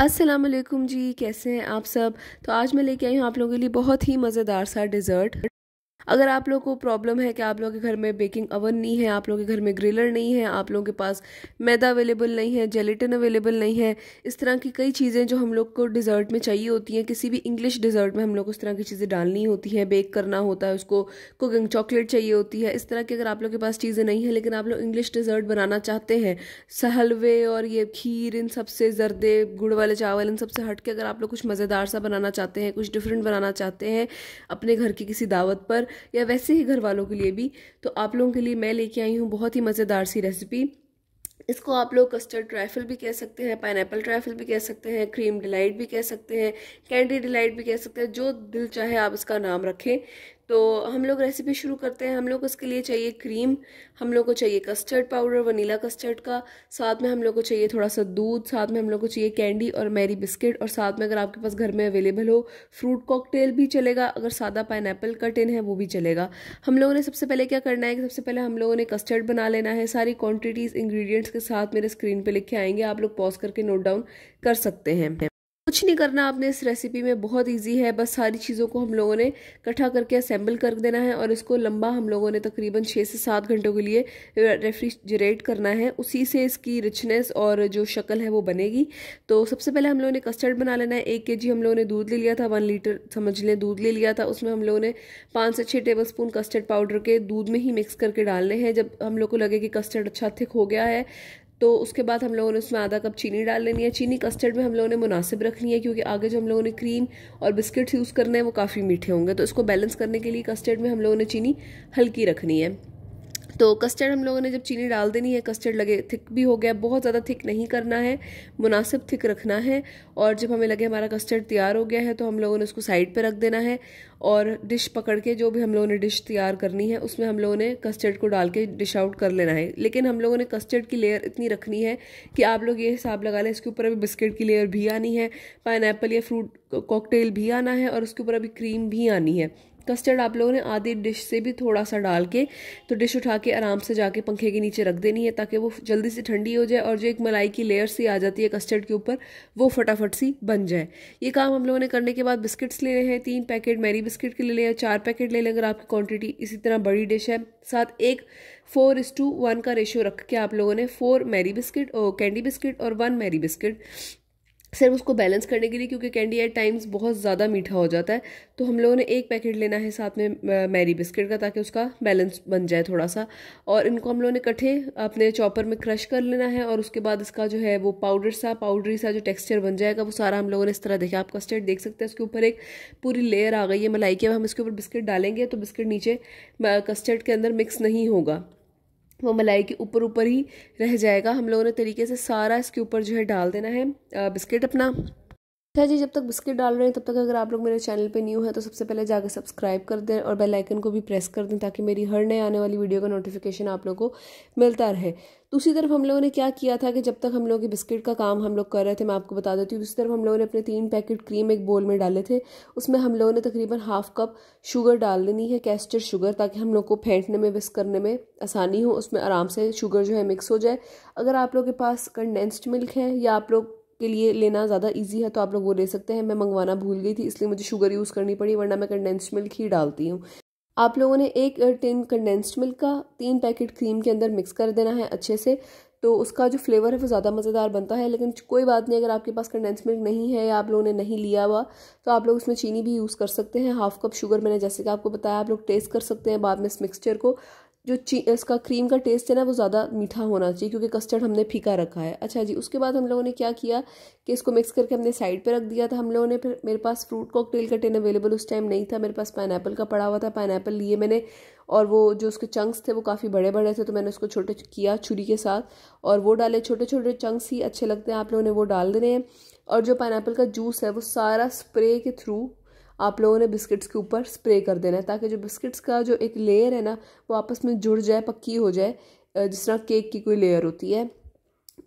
असलम जी कैसे हैं आप सब तो आज मैं लेके आई हूँ आप लोगों के लिए बहुत ही मज़ेदार सा डिज़र्ट अगर आप लोग को प्रॉब्लम है कि आप लोग के घर में बेकिंग अवन नहीं है आप लोगों के घर में ग्रिलर नहीं है आप लोगों के पास मैदा अवेलेबल नहीं है जेलेटिन अवेलेबल नहीं है इस तरह की कई चीज़ें जो हम लोग को डिज़र्ट में चाहिए होती हैं किसी भी इंग्लिश डिज़र्ट में हम लोग को इस तरह की चीज़ें डालनी होती हैं बेक करना होता है उसको कुकिंग चॉकलेट चाहिए होती है इस तरह की अगर आप लोग के पास चीज़ें नहीं है लेकिन आप लोग इंग्लिश डिज़र्ट बनाना चाहते हैं सहलवे और ये खीर इन सबसे ज़रदे गुड़ वाले चावल इन सबसे हट के अगर आप लोग कुछ मज़ेदार सा बनाना चाहते हैं कुछ डिफरेंट बनाना चाहते हैं अपने घर की किसी दावत पर या वैसे ही घर वालों के लिए भी तो आप लोगों के लिए मैं लेके आई हूँ बहुत ही मज़ेदार सी रेसिपी इसको आप लोग कस्टर्ड ट्राइफल भी कह सकते हैं पाइन ट्राइफल भी कह सकते हैं क्रीम डिलाइट भी कह सकते हैं कैंडी डिलाइट भी कह सकते हैं जो दिल चाहे आप इसका नाम रखें तो हम लोग रेसिपी शुरू करते हैं हम लोग उसके लिए चाहिए क्रीम हम लोग को चाहिए कस्टर्ड पाउडर वनीला कस्टर्ड का साथ में हम लोग को चाहिए थोड़ा सा दूध साथ में हम लोग को चाहिए कैंडी और मैरी बिस्किट और साथ में अगर आपके पास घर में अवेलेबल हो फ्रूट कॉकटेल भी चलेगा अगर सादा पाइन का टिन है वो भी चलेगा हम लोगों ने सबसे पहले क्या करना है कि सबसे पहले हम लोगों ने कस्टर्ड बना लेना है सारी क्वान्टिटीज़ इंग्रीडियंट्स के साथ मेरे स्क्रीन पर लिखे आएंगे आप लोग पॉज करके नोट डाउन कर सकते हैं कुछ नहीं करना आपने इस रेसिपी में बहुत इजी है बस सारी चीज़ों को हम लोगों ने इकट्ठा करके असेंबल कर देना है और इसको लंबा हम लोगों ने तकरीबन छः से सात घंटों के लिए रेफ्रिजरेट करना है उसी से इसकी रिचनेस और जो शक्ल है वो बनेगी तो सबसे पहले हम लोगों ने कस्टर्ड बना लेना है एक के जी हम लोगों ने दूध ले लिया था वन लीटर समझ लें दूध ले लिया था उसमें हम लोगों ने पाँच से छः टेबल स्पून कस्टर्ड पाउडर के दूध में ही मिक्स करके डालने हैं जब हम लोग को लगे कि कस्टर्ड अच्छा थिक हो गया है तो उसके बाद हम लोगों ने उसमें आधा कप चीनी डाल लेनी है चीनी कस्टर्ड में हम लोगों ने मुनासिब रखनी है क्योंकि आगे जो हम लोगों ने क्रीम और बिस्किट्स यूज़ करने हैं वो काफ़ी मीठे होंगे तो इसको बैलेंस करने के लिए कस्टर्ड में हम लोगों ने चीनी हल्की रखनी है तो कस्टर्ड हम लोगों ने जब चीनी डाल देनी है कस्टर्ड लगे थिक भी हो गया बहुत ज़्यादा थिक नहीं करना है मुनासिब थिक रखना है और जब हमें लगे हमारा कस्टर्ड तैयार हो गया है तो हम लोगों ने उसको साइड पर रख देना है और डिश पकड़ के जो भी हम लोगों ने डिश तैयार करनी है उसमें हम लोगों ने कस्टर्ड को डाल के डिश आउट कर लेना है लेकिन हम लोगों ने कस्टर्ड की लेयर इतनी रखनी है कि आप लोग ये हिसाब लगा लें इसके ऊपर अभी बिस्किट की लेयर भी आनी है पाइन या फ्रूट कॉकटेल भी आना है और उसके ऊपर अभी क्रीम भी आनी है कस्टर्ड आप लोगों ने आधी डिश से भी थोड़ा सा डाल के तो डिश उठा के आराम से जाके पंखे के नीचे रख देनी है ताकि वो जल्दी से ठंडी हो जाए और जो एक मलाई की लेयर सी आ जाती है कस्टर्ड के ऊपर वो फटाफट सी बन जाए ये काम हम लोगों ने करने के बाद बिस्किट्स ले रहे हैं तीन पैकेट मैरी बिस्किट के ले लें चार पैकेट ले लें अगर आपकी क्वान्टिटी इसी तरह बड़ी डिश है साथ एक फोर इस टू वन का रेशियो रख के आप लोगों ने फोर मैरी बिस्किट और कैंडी बिस्किट और वन मैरी बिस्किट सिर्फ उसको बैलेंस करने के लिए क्योंकि कैंडी एट टाइम्स बहुत ज़्यादा मीठा हो जाता है तो हम लोगों ने एक पैकेट लेना है साथ में मैरी बिस्किट का ताकि उसका बैलेंस बन जाए थोड़ा सा और इनको हम लोगों ने इकट्ठे अपने चॉपर में क्रश कर लेना है और उसके बाद इसका जो है वो पाउडर सा पाउडरी सा जो टेक्स्चर बन जाएगा वो सारा हम लोगों ने इस तरह देखा आप कस्टर्ड देख सकते हैं उसके ऊपर एक पूरी लेयर आ गई है मलाई की अब हम इसके ऊपर बिस्किट डालेंगे तो बिस्किट नीचे कस्टर्ड के अंदर मिक्स नहीं होगा वो मलाई के ऊपर ऊपर ही रह जाएगा हम लोगों ने तरीके से सारा इसके ऊपर जो है डाल देना है बिस्किट अपना क्या तो जी जब तक बिस्किट डाल रहे हैं तब तक अगर आप लोग मेरे चैनल पे न्यू है तो सबसे पहले जाकर सब्सक्राइब कर दें और बेल आइकन को भी प्रेस कर दें ताकि मेरी हर नए आने वाली वीडियो का नोटिफिकेशन आप लोगों को मिलता रहे दूसरी तो तरफ हम लोगों ने क्या किया था कि जब तक हम लोगों के बिस्किट का काम हम लोग कर रहे थे मैं आपको बता देती हूँ दूसरी तरफ हम लोगों ने अपने तीन पैकेट क्रीम एक बोल में डाले थे उसमें हम लोगों ने तकरीबन हाफ कप शुगर डाल देनी है कैस्टर शुगर ताकि हम लोग को फेंटने में विस्क करने में आसानी हो उसमें आराम से शुगर जो है मिक्स हो जाए अगर आप लोग के पास कंडेंस्ड मिल्क है या आप लोग के लिए लेना ज़्यादा ईजी है तो आप लोग वो ले सकते हैं मैं मंगवाना भूल गई थी इसलिए मुझे शुगर यूज़ करनी पड़ी वरना मैं कंडेंस्ड मिल्क ही डालती हूँ आप लोगों ने एक टिन कंडेंस्ड मिल्क का तीन पैकेट क्रीम के अंदर मिक्स कर देना है अच्छे से तो उसका जो फ्लेवर है वो ज़्यादा मज़ेदार बनता है लेकिन कोई बात नहीं अगर आपके पास कंडेंस मिल्क नहीं है या आप लोगों ने नहीं लिया हुआ तो आप लोग उसमें चीनी भी यूज़ कर सकते हैं हाफ कप शुगर मैंने जैसे कि आपको बताया आप लोग टेस्ट कर सकते हैं बाद में इस मिक्सचर को जो ची इसका क्रीम का टेस्ट है ना वो ज़्यादा मीठा होना चाहिए क्योंकि कस्टर्ड हमने फीका रखा है अच्छा जी उसके बाद हम लोगों ने क्या किया कि इसको मिक्स करके हमने साइड पे रख दिया था हम लोगों ने फिर मेरे पास फ्रूट कॉकटेल का टेन अवेलेबल उस टाइम नहीं था मेरे पास पाइन का पड़ा हुआ था पाइन लिए मैंने और वो जो उसके चंक्स थे वो काफ़ी बड़े बड़े थे तो मैंने उसको छोटे किया छुरी के साथ और वो डाले छोटे छोटे चंक्स ही अच्छे लगते हैं आप लोगों ने वो डाल देने हैं और जो पाइन का जूस है वो सारा स्प्रे के थ्रू आप लोगों ने बिस्किट्स के ऊपर स्प्रे कर देना है ताकि जो बिस्किट्स का जो एक लेयर है ना वो आपस में जुड़ जाए पक्की हो जाए जिस तरह केक की कोई लेयर होती है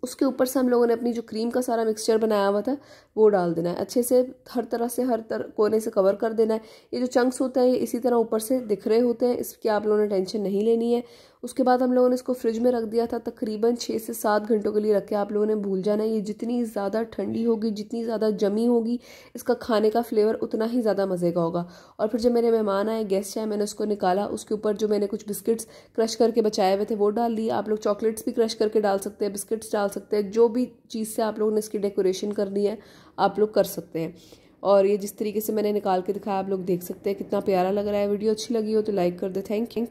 उसके ऊपर से हम लोगों ने अपनी जो क्रीम का सारा मिक्सचर बनाया हुआ था वो डाल देना है अच्छे से हर तरह से हर तर कोने से कवर कर देना है ये जो चंक्स होते हैं ये इसी तरह ऊपर से दिख रहे होते हैं इसकी आप लोगों ने टेंशन नहीं लेनी है उसके बाद हम लोगों ने इसको फ्रिज में रख दिया था तकरीबन छः से सात घंटों के लिए रखे आप लोगों ने भूल जाना है ये जितनी ज़्यादा ठंडी होगी जितनी ज़्यादा जमी होगी इसका खाने का फ्लेवर उतना ही ज़्यादा मज़े का होगा और फिर जब मेरे मेहमान आए गेस्ट आए मैंने उसको निकाला उसके ऊपर जो मैंने कुछ बिस्किट्स क्रश करके बचाए हुए थे वो डाल दिए आप लोग चॉकलेट्स भी क्रश करके डाल सकते हैं बिस्किट्स डाल सकते हैं जो भी चीज़ से आप लोगों ने इसकी डेकोरेशन करनी है आप लोग कर सकते हैं और ये जिस तरीके से मैंने निकाल के दिखाया आप लोग देख सकते हैं कितना प्यारा लग रहा है वीडियो अच्छी लगी हो तो लाइक कर दे थैंक यू